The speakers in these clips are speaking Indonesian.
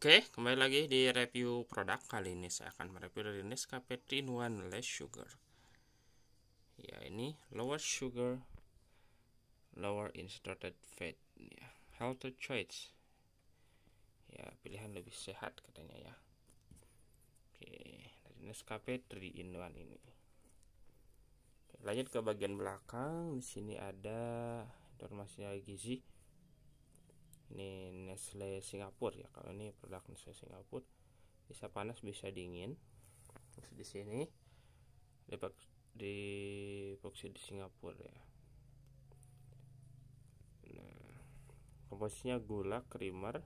Oke, kembali lagi di review produk kali ini saya akan mereview dari Nescafe Tin One Less Sugar. Ya, ini lower sugar, lower in saturated fat, ya. Health choice. Ya, pilihan lebih sehat katanya ya. Oke, dari Nescafe 3 in ini. lanjut ke bagian belakang, di sini ada informasinya gizi ini Nestle Singapura ya kalau ini produk Nestle Singapura bisa panas bisa dingin Terus di sini di, di di Singapura ya nah komposisinya gula creamer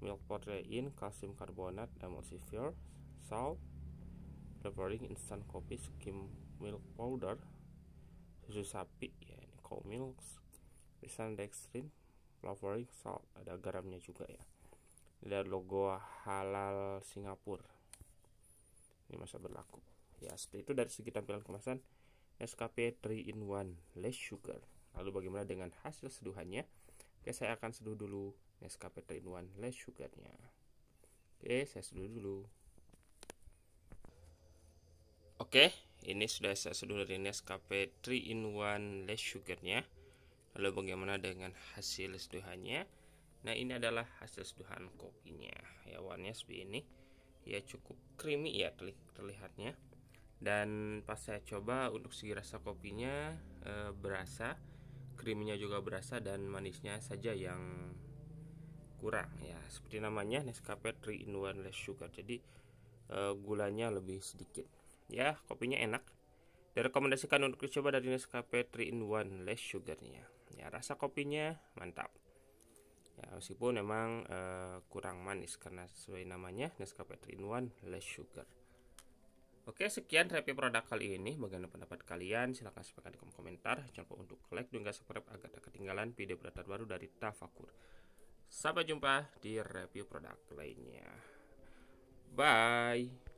milk protein kalsium karbonat emulsifier salt preparing instant coffee, skim milk powder susu sapi ya ini cow milk instant dextrin flavoring salt ada garamnya juga ya lihat logo halal Singapura ini masih berlaku ya seperti itu dari segi tampilan kemasan SKP 3 in 1 less sugar lalu bagaimana dengan hasil seduhannya oke saya akan seduh dulu SKP 3 in 1 less sugarnya oke saya seduh dulu oke ini sudah saya seduh dari Nescafe 3 in 1 less sugarnya Lalu bagaimana dengan hasil seduhannya? Nah, ini adalah hasil seduhan kopinya. Ya, warnanya seperti ini. Ya, cukup creamy ya terlihatnya. Dan pas saya coba untuk segi rasa kopinya e, berasa, krimnya juga berasa dan manisnya saja yang kurang ya. Seperti namanya Nescafe 3 in 1 less sugar. Jadi e, gulanya lebih sedikit. Ya, kopinya enak. Direkomendasikan untuk dicoba dari Nescafe 3 in 1 less sugarnya. Ya, rasa kopinya mantap ya meskipun memang uh, kurang manis karena sesuai namanya Nescafe 3 in 1 less sugar Oke sekian review produk kali ini Bagaimana pendapat kalian silahkan sampaikan di kolom komentar Jangan lupa untuk like dan subscribe agar tak ketinggalan video produk terbaru dari Tafakur Sampai jumpa di review produk lainnya Bye